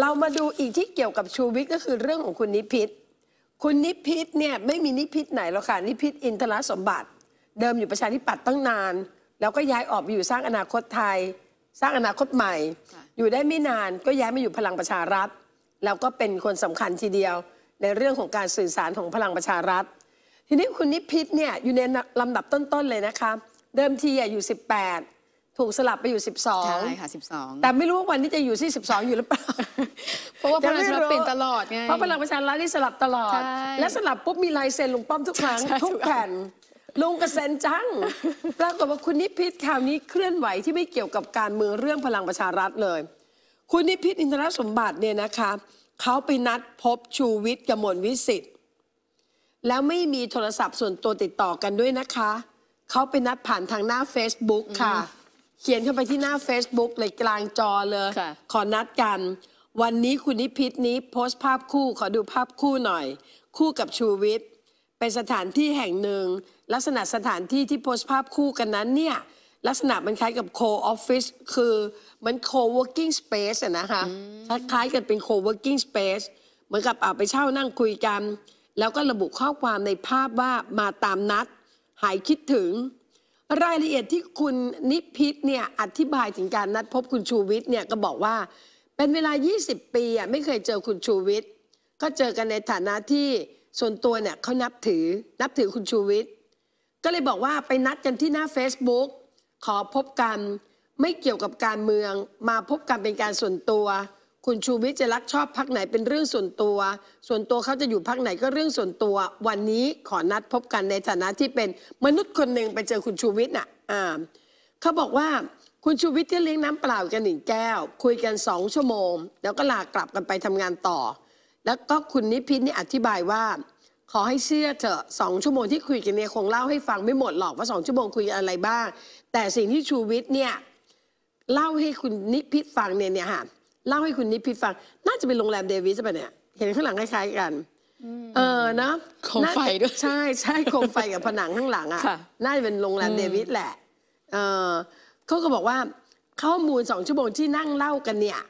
เรามาดูอีกที่เกี่ยวกับชูวิทย์ก็คือเรื่องของคุณนิพิษคุณนิพิษเนี่ยไม่มีนิพิษไหนหรอกค่ะนิพิษอินทรสมบัติ เดิมอยู่ประชาธิปัตย์ตั้งนาน แล้วก็ย้ายออกไปอยู่สร้างอนาคตไทย สร้างอนาคตใหม่ อยู่ได้ไม่นานก็ย้ายมาอยู่พลังประชารัฐ แล้วก็เป็นคนสำคัญทีเดียวในเรื่องของการสื่อสารของพลังประชารัฐ ทีนี้คุณนิพิษเนี่ยอยู่ในลำดับต้นๆเลยนะคะเดิมทีอยู่ 18ถูกสลับไปอยู่12ใช่ค่ะ 12 แต่ไม่รู้ว่าวันนี้จะอยู่ที่ 12 อยู่หรือเปล่าเพราะว่าพลังประชารัฐลนตลอดไงเพราะพลังประชารัฐที่สลับตลอด และสลับปุ๊บมีลายเซ็นลุงป้อมทุกครั้งทุกแผ่นลุงกระเซ็นจังปรากฏว่าคุณนิพิษข่าวนี้เคลื่อนไหวที่ไม่เกี่ยวกับการเมืองเรื่องพลังประชารัฐเลย คุณนิพิษอินทรสมบัติเนี่ยนะคะเขาไปนัดพบชูวิทย์กมลวิสิทธิ์แล้วไม่มีโทรศัพท์ส่วนตัวติดต่อกันด้วยนะคะเขาไปนัดผ่านทางหน้า Facebook ค่ะเขียนเข้าไปที่หน้า Facebook เลยกลางจอเลย ขอนัดกัน วันนี้คุณนิพิษนี้โพสต์ภาพคู่ขอดูภาพคู่หน่อย คู่กับชูวิทย์เป็นสถานที่แห่งหนึ่ง ลักษณะสถานที่ที่โพสต์ภาพคู่กันนั้นเนี่ยลักษณะมันคล้ายกับโคออฟฟิศคือมันโคเวิร์กิ้งสเปซนะคะคล้ายกันเป็นโคเวิร์กิ้งสเปซเหมือนกับเอาไปเช่านั่งคุยกัน แล้วก็ระบุข้อความในภาพว่ามาตามนัดหายคิดถึงรายละเอียดที่คุณนิพิษเนี่ยอธิบายถึงการนัดพบคุณชูวิทย์เนี่ยก็บอกว่า เป็นเวลา 20 ปีอ่ะไม่เคยเจอคุณชูวิทย์ก็เจอกันในฐานะที่ส่วนตัวเนี่ยเขานับถือนับถือคุณชูวิทย์ก็เลยบอกว่าไปนัดกันที่หน้า Facebook ขอพบกัน ไม่เกี่ยวกับการเมือง มาพบกันเป็นการส่วนตัวคุณชูวิทย์จะรักชอบพักไหนเป็นเรื่องส่วนตัว ส่วนตัวเขาจะอยู่พักไหนก็เรื่องส่วนตัว วันนี้ขอนัดพบกันในฐานะที่เป็นมนุษย์คนหนึ่งไปเจอคุณชูวิทย์น่ะอ่าเขาบอกว่าคุณชูวิทย์ที่เลี้ยงน้ำเปล่ากันหนึ่งแก้วคุยกันสองชั่วโมงแล้วก็ลากลับกันไปทำงานต่อ แล้วก็คุณนิพิษนี่อธิบายว่า ขอให้เชื่อเถอะสองชั่วโมงที่คุยกันเนี่ยคงเล่าให้ฟังไม่หมดหรอกว่าสองชั่วโมงคุยอะไรบ้าง แต่สิ่งที่ชูวิทย์เนี่ยเล่าให้คุณนิพิษฟังเนี่ยเนี่ยค่ะเล่าให้คุณนิพิษฟัง น่าจะเป็นโรงแรมเดวิสป่ะเนี่ย เห็นข้างหลังคล้ายๆกันเออนะโคมไฟด้วย ใช่ใช่โคมไฟกับผนังข้างหลังอ่ะ่ะน่าจะเป็นโรงแรมเดวิสแหละเออเขาก็บอกว่าข้อมูลสองชั่วโมงที่นั่งเล่ากันเนี่ย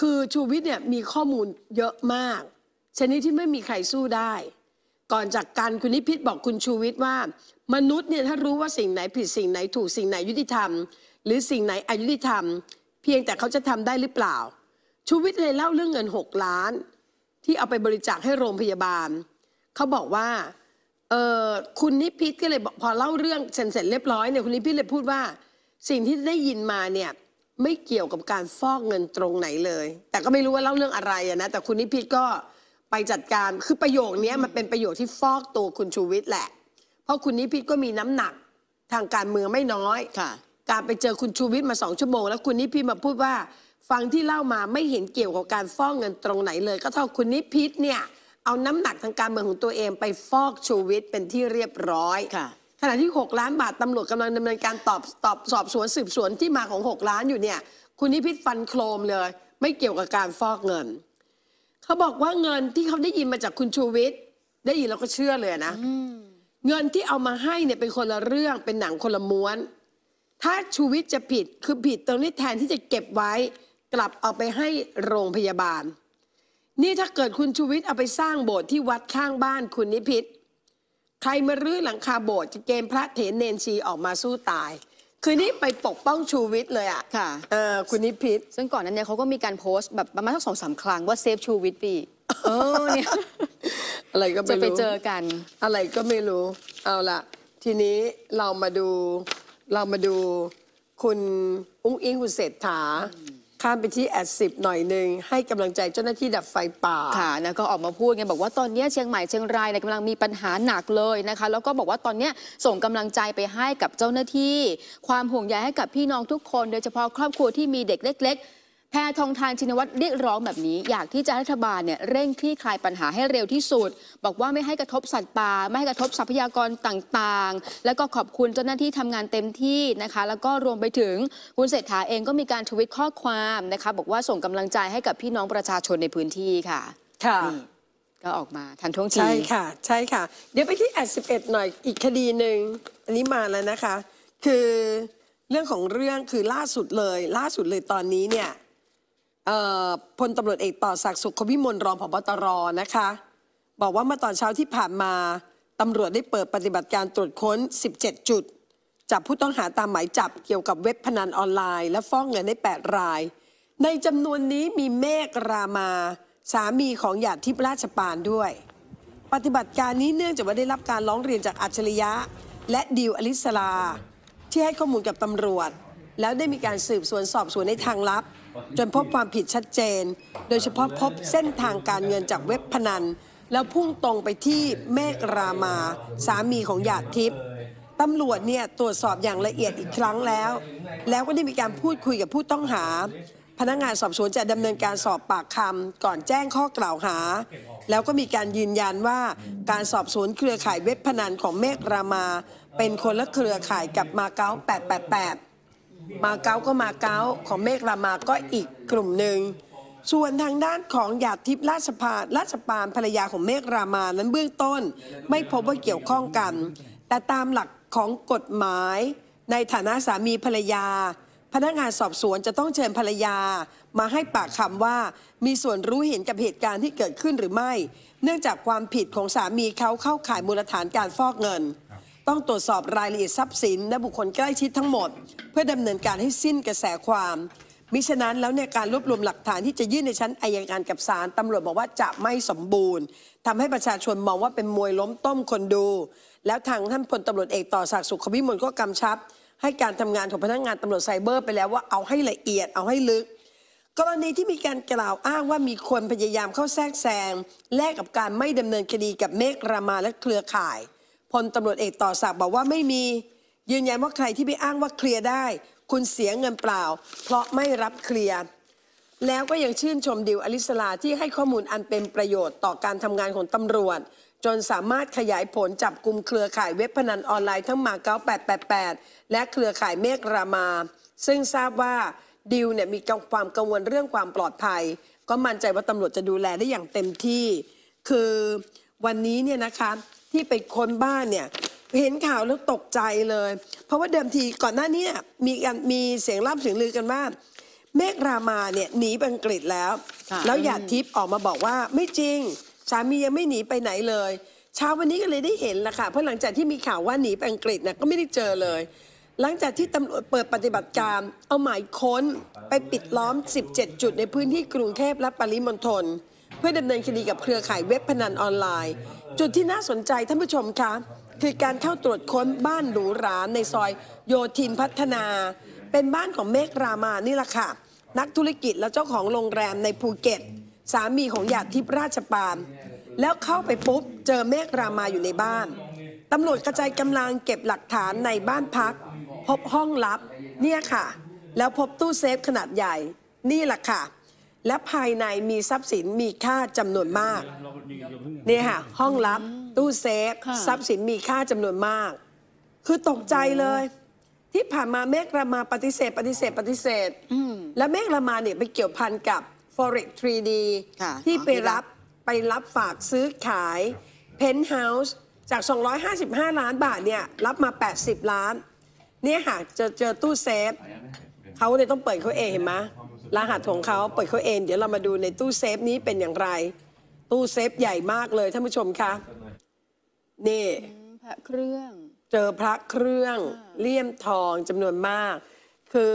คือชูวิทย์เนี่ยมีข้อมูลเยอะมาก ชนิดที่ไม่มีใครสู้ได้ ก่อนจากการคุณนิพิษบอกคุณชูวิทย์ว่ามนุษย์เนี่ยถ้ารู้ว่าสิ่งไหนผิดสิ่งไหนถูกสิ่งไหนยุติธรรม หรือสิ่งไหนอยุติธรรมเพียงแต่เขาจะทำได้หรือเปล่า ชูวิทย์เลยเล่าเรื่องเงิน 6 ล้าน ที่เอาไปบริจาคให้โรงพยาบาล เขาบอกว่า เออคุณนิพิษก็เลยพอเล่าเรื่องเสร็จเรียบร้อยเนี่ยคุณนิพิษเลยพูดว่า สิ่งที่ได้ยินมาเนี่ยไม่เกี่ยวกับการฟอกเงินตรงไหนเลย แต่ก็ไม่รู้ว่าเล่าเรื่องอะไรนะแต่คุณนิพิษก็ไปจัดการคือประโยคนี้มันเป็นประโยชน์ที่ฟอกตัวคุณชูวิทย์แหละ เพราะคุณนิพิษก็มีน้ำหนักทางการเมืองไม่น้อยค่ะการไปเจอคุณชูวิทย์มาสองชั่วโมงแล้วคุณนิพิษมาพูดว่าฟังที่เล่ามาไม่เห็นเกี่ยวกับการฟอกเงินตรงไหนเลย ก็เท่าคุณนิพิษเนี่ยเอาน้ำหนักทางการเมืองของตัวเองไปฟอกชูวิทย์เป็นที่เรียบร้อยค่ะ ขณะที่ 6 ล้านบาทตำรวจกำลังดำเนินการตอบตอบสอบสวนสืบสวนที่มาของ 6 ล้านอยู่เนี่ย คุณนิพิษฟันโครมเลย ไม่เกี่ยวกับการฟอกเงินเขาบอกว่าเงินที่เขาได้ยินมาจากคุณชูวิทย์ได้ยินเราก็เชื่อเลยนะเงินที่เอามาให้เนี่ยเป็นคนละเรื่องเป็นหนังคนละม้วนถ้าชูวิทย์จะผิดคือผิดตรงนี้แทนที่จะเก็บไว้กลับเอาไปให้โรงพยาบาล นี่ถ้าเกิดคุณชูวิทย์เอาไปสร้างโบสถ์ที่วัดข้างบ้านคุณนิพิษใครมารื้อหลังคาโบสถ์จะเกมพระเถรเนนชีออกมาสู้ตาย คือนี่ไปปกป้องชูวิทย์เลยอ่ะ ค่ะเออคุณนิพิษซึ่งก่อนนั้นเนี่ยเขาก็มีการโพสต์แบบประมาณสักสองสาครั้งว่าเซฟชูวิทย์ปีเออเนี่ยอะไรก็ไม่รู้จะไปเจอกัน อะไรก็ไม่รู้เอาละทีนี้เรามาดูเรามาดูคุณอุ้งอิงคุณเศรษฐา ข้ามไปที่แอดสิบหน่อยหนึ่งให้กำลังใจเจ้าหน้าที่ดับไฟป่า ค่ะนะก็ออกมาพูดไงบอกว่าตอนนี้เชียงใหม่เชียงรายกำกำลังมีปัญหาหนักเลยนะคะแล้วก็บอกว่าตอนนี้ส่งกำลังใจไปให้กับเจ้าหน้าที่ ความห่วงใยให้กับพี่น้องทุกคนโดยเฉพาะครอบครัวที่มีเด็กเล็กแพทองทานชินวัตรเรียกร้องแบบนี้ อยากที่จะรัฐบาลเนี่ยเร่งคลี่คลายปัญหาให้เร็วที่สุด บอกว่าไม่ให้กระทบสัตว์ป่าไม่ให้กระทบทรัพยากรต่าง ๆ แล้วก็ขอบคุณเจ้าหน้าที่ทำงานเต็มที่นะคะ แล้วก็รวมไปถึงคุณเศรษฐาเองก็มีการทวิตข้อความนะคะบอกว่าส่งกำลังใจให้กับพี่น้องประชาชนในพื้นที่ค่ะค่ะก็ออกมาทันท่วงทีใช่ค่ะ ใช่ค่ะ เดี๋ยวไปที่แอดสิบเอ็ดหน่อยอีกคดีหนึ่งอันนี้มาแล้วนะคะ คือเรื่องของเรื่องคือล่าสุดเลย ล่าสุดเลยตอนนี้เนี่ยพลตำรวจเอกต่อศักดิ์สุขวิมลรองผบตรนะคะ บอกว่าเมื่อตอนเช้าที่ผ่านมาตำรวจได้เปิดปฏิบัติการตรวจค้น 17 จุด จับผู้ต้องหาตามหมายจับเกี่ยวกับเว็บพนันออนไลน์ และฟ้องเงินได้8ราย ในจำนวนนี้มีเมฆรามา สามีของหยาดทิพราชปานด้วย ปฏิบัติการนี้เนื่องจากว่าได้รับการร้องเรียนจากอัจฉริยะ และดิวอลิสลาที่ให้ข้อมูลกับตำรวจ แล้วได้มีการสืบสวนสอบสวนในทางลับจนพบความผิดชัดเจน โดยเฉพาะพบเส้นทางการเงินจากเว็บพนัน แล้วพุ่งตรงไปที่เมฆรามา สามีของหยาดทิพย์ตำรวจเนี่ยตรวจสอบอย่างละเอียดอีกครั้งแล้วแล้วก็ได้มีการพูดคุยกับผู้ต้องหา พนักงานสอบสวนจะดำเนินการสอบปากคำก่อนแจ้งข้อกล่าวหา แล้วก็มีการยืนยันว่าการสอบสวนเครือข่ายเว็บพนันของเมฆรามา เป็นคนละเครือข่ายกับมาเก๊า888มาเก๊าก็มาเก๊าของเมฆรามาก็อีกกลุ่มหนึ่งส่วนทางด้านของหยาดทิพย์ราชพาราชปานภรรยาของเมฆรามานั้นเบื้องต้นไม่พบว่าเกี่ยวข้องกัน แต่ตามหลักของกฎหมาย ในฐานะสามีภรรยา พนักงานสอบสวนจะต้องเชิญภรรยา มาให้ปากคำว่ามีส่วนรู้เห็นกับเหตุการณ์ที่เกิดขึ้นหรือไม่ เนื่องจากความผิดของสามีเขาเข้าข่ายมูลฐานการฟอกเงินต้องตรวจสอบรายละเอียดทรัพย์สินและบุคคลใกล้ชิดทั้งหมด เพื่อดำเนินการให้สิ้นกระแสความมิฉะนั้นแล้วเนี่ยการรวบรวมหลักฐานที่จะยื่นในชั้นอายการกับศาลตำรวจบอกว่าจะไม่สมบูรณ์ ทำให้ประชาชนมองว่าเป็นมวยล้มต้มคนดู แล้วทางท่านพลตำรวจเอกต่อศักดิ์สุขวิมลก็กำชับ ให้การทำงานของพนักงานตำรวจไซเบอร์ ไปแล้วว่าเอาให้ละเอียดเอาให้ลึกกรณีที่มีการกล่าวอ้างว่ามีคนพยายามเข้าแทรกแซงแลกกับการไม่ดำเนินคดีกับเมฆรามาและเครือข่ายพลตำรวจเอกต่อศักดิ์บอกว่าไม่มี ยืนยันว่าใครที่ไปอ้างว่าเคลียร์ได้ คุณเสียเงินเปล่า เพราะไม่รับเคลียร์ แล้วก็ยังชื่นชมดิวอลิสลาที่ให้ข้อมูลอันเป็นประโยชน์ต่อการทำงานของตำรวจ จนสามารถขยายผลจับกลุ่มเครือข่ายเว็บพนันออนไลน์ ทั้งมาเก๊า888 และเครือข่ายเมฆรามา ซึ่งทราบว่าดิวเนี่ยมีความกังวลเรื่องความปลอดภัย ก็มั่นใจว่าตำรวจจะดูแลได้อย่างเต็มที่ คือวันนี้เนี่ยนะคะที่ไปค้นบ้าน เนี่ยเห็นข่าวแล้วตกใจเลย เพราะว่าเดิมทีก่อนหน้านี้มีการมีเสียงล่ำเสียงลือกันว่าเมฆรามาเนี่ยหนีอังกฤษแล้ว แล้วหยาดทิพย์ออกมาบอกว่าไม่จริงสามียังไม่หนีไปไหนเลย เช้าวันนี้ก็เลยได้เห็นละค่ะเพราะหลังจากที่มีข่าวว่าหนีอังกฤษเนี่ยก็ไม่ได้เจอเลย หลังจากที่ตำรวจเปิดปฏิบัติการเอาหมายค้นไปปิดล้อม 17 จุดในพื้นที่กรุงเทพและปริมณฑลเพื่อดำเนินคดีกับเครือข่ายเว็บพนันออนไลน์ จุดที่น่าสนใจท่านผู้ชมคะคือการเข้าตรวจค้นบ้านหรูหราในซอยโยธินพัฒนา เป็นบ้านของเมฆรามานี่แหละค่ะนักธุรกิจและเจ้าของโรงแรมในภูเก็ต สามีของหยาดทิพย์ราชปานแล้วเข้าไปปุ๊บเจอเมฆรามาอยู่ในบ้านตำรวจกระจายกำลังเก็บหลักฐานในบ้านพักพบห้องลับ เนี่ยค่ะ แล้วพบตู้เซฟขนาดใหญ่นี่แหละค่ะและภายในมีทรัพย์สินมีค่าจำนวนมากนี่ค่ะห้องลับตู้เซฟ ทรัพย์สินมีค่าจำนวนมาก คือตกใจเลย ที่ผ่านมาเมฆรามาปฏิเสธปฏิเสธปฏิเสธและเมฆรามาเนี่ยไปเกี่ยวพันกับ forex 3D ที่ไปรับไปรับฝากซื้อขาย Penthouse จาก 255 ล้านบาทเนี่ยรับมา 80 ล้าน เนี่ยหากเจอเจอตู้เซฟเขาเลยต้องเปิดเขาเองเห็นไหมรหัสของเขาเปิดเขาเองเดี๋ยวเรามาดูในตู้เซฟนี้เป็นอย่างไร ตู้เซฟใหญ่มากเลย ท่านผู้ชมคะนี่พระเครื่อง เจอพระเครื่องเลี่ยมทองจำนวนมาก คือ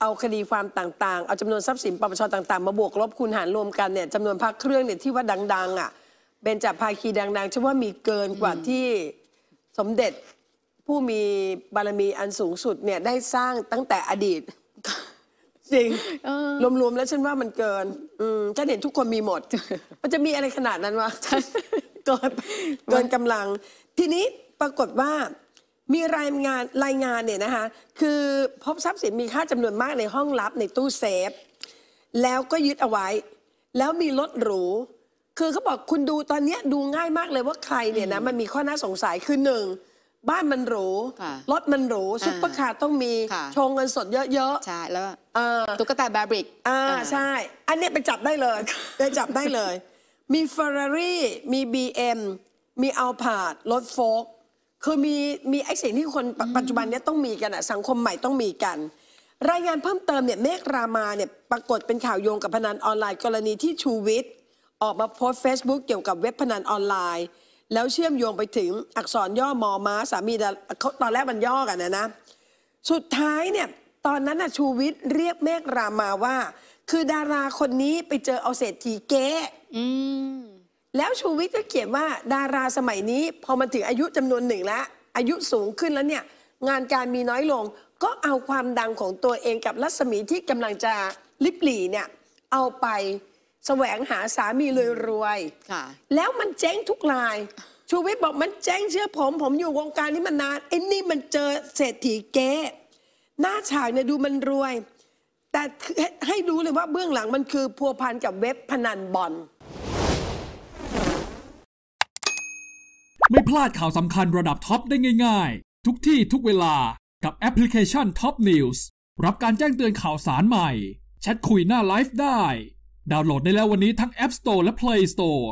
เอาคดีความต่างๆ เอาจำนวนทรัพย์สินปปชต่างๆ มาบวกลบคูณหารรวมกันเนี่ยจำนวนพระเครื่องเนี่ยที่ว่าดังๆอ่ะเป็นจภาคีดังๆเชื่อว่ามีเกินกว่าที่สมเด็จผู้มีบารมีอันสูงสุดเนี่ยได้สร้างตั้งแต่อดีตจริงรวมๆแล้วฉันว่ามันเกินอืมฉันเห็นทุกคนมีหมดมันจะมีอะไรขนาดนั้นวะเกินเกินกำลัง ทีนี้ปรากฏว่ามีรายงานรายงานเนี่ยนะคะ คือพบทรัพย์สินมีค่าจำนวนมากในห้องลับในตู้เซฟแล้วก็ยึดเอาไว้ แล้วมีรถหรู คือเขาบอกคุณดูตอนนี้ดูง่ายมากเลยว่าใครเนี่ยนะมันมีข้อน่าสงสัยคือหนึ่งบ้านมันหรูรถมันหรูซุปเปอร์คาร์ต้องมีชงเงินสดเยอะใช่ แล้วตุ๊กตาแบริกอ่าใช่ อันนี้ไปจับได้เลยไปจับได้เลย มีเฟอร์รารี่มีบีเอ็มมี a l p พ r ดรถโฟก คือมีมีไอ้สิ่งที่คน ปัจจุบันนี้ต้องมีกันอะสังคมใหม่ต้องมีกัน รายงานเพิ่มเติมเนี่ยเมฆรามาเนี่ยปรากฏเป็นข่าวโยงกับพนันออนไลน์กรณีที่ชูวิทย์ออกมาโพสเฟซบุ๊กเกี่ยวกับเว็บพนันออนไลน์แล้วเชื่อมโยงไปถึงอักษรย่อมอม้า สามี ตอนแรกมันย่อกันนะนะ สุดท้ายเนี่ยตอนนั้นชูวิทย์เรียกเมฆรามาว่า คือดาราคนนี้ไปเจอเอาเศรษฐีเก๊แล้วชูวิทย์ก็เขียนว่า ดาราสมัยนี้ พอมันถึงอายุจำนวนหนึ่งแล้ว อายุสูงขึ้นแล้วเนี่ยงานการมีน้อยลงก็เอาความดังของตัวเองกับรัศมีที่กำลังจะลิบหลีเนี่ยเอาไปแสวงหาสามียรวยๆ แล้วมันเจ๊งทุกราย ชูวิทย์บอกมันเจ๊งเชื่อผม ผมอยู่วงการนี้มานานไอ้นี่มันเจอเศรษฐีเก๊ หน้าฉากเนี่ยดูมันรวย แต่ให้รู้เลยว่าเบื้องหลังมันคือ พัวพันกับเว็บพนันบอล ไม่พลาดข่าวสำคัญระดับท็อปได้ง่ายๆ ทุกที่ทุกเวลากับแอปพลิเคชัน Top News รับการแจ้งเตือนข่าวสารใหม่ แชทคุยหน้าไลฟ์ได้ดาวน์โหลดได้แล้ววันนี้ทั้ง App Store และ Play Store